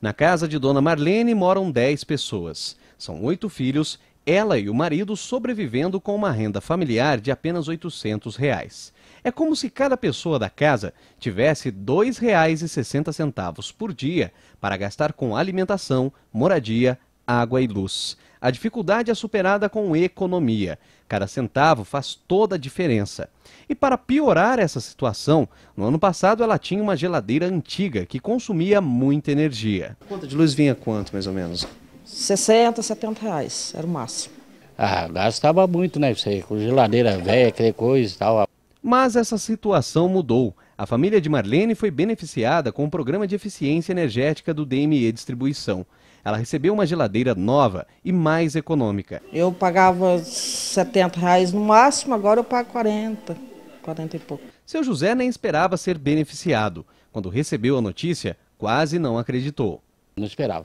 Na casa de Dona Marlene moram 10 pessoas. São oito filhos, ela e o marido sobrevivendo com uma renda familiar de apenas 800 reais. É como se cada pessoa da casa tivesse R$ 2,60 por dia para gastar com alimentação, moradia, água e luz. A dificuldade é superada com economia. Cada centavo faz toda a diferença. E para piorar essa situação, no ano passado ela tinha uma geladeira antiga que consumia muita energia. A conta de luz vinha quanto, mais ou menos? 60, 70 reais, era o máximo. Ah, gastava muito, né? com geladeira velha, aquele coisa e tal. Mas essa situação mudou. A família de Marlene foi beneficiada com o programa de eficiência energética do DME Distribuição. Ela recebeu uma geladeira nova e mais econômica. Eu pagava 70 reais no máximo, agora eu pago 40, 40 e pouco. Seu José nem esperava ser beneficiado. Quando recebeu a notícia, quase não acreditou. Não esperava.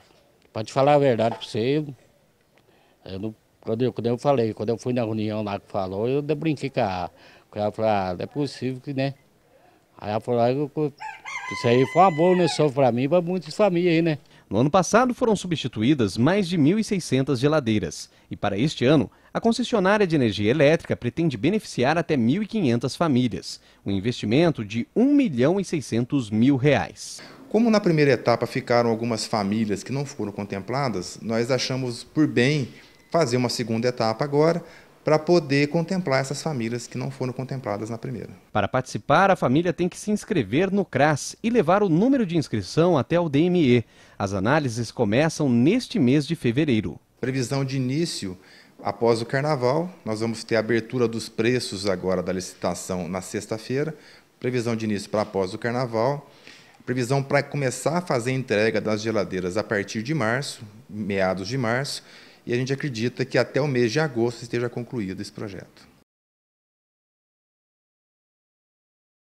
Pode falar a verdade para você, eu não, quando, eu, quando eu falei, quando eu fui na reunião lá que falou, eu brinquei com ela. com ela, falei, ah, não é possível que, né? Aí a Floragem, ah, isso aí foi uma boa, né? Só para mim, para muitas famílias aí, né? No ano passado foram substituídas mais de 1.600 geladeiras e para este ano a concessionária de energia elétrica pretende beneficiar até 1.500 famílias, um investimento de 1 milhão e 600 mil reais. Como na primeira etapa ficaram algumas famílias que não foram contempladas, nós achamos por bem fazer uma segunda etapa agora para poder contemplar essas famílias que não foram contempladas na primeira. Para participar, a família tem que se inscrever no CRAS e levar o número de inscrição até o DME. As análises começam neste mês de fevereiro. Previsão de início após o carnaval, nós vamos ter a abertura dos preços agora da licitação na sexta-feira, previsão de início para após o carnaval, previsão para começar a fazer entrega das geladeiras a partir de março, meados de março, e a gente acredita que até o mês de agosto esteja concluído esse projeto.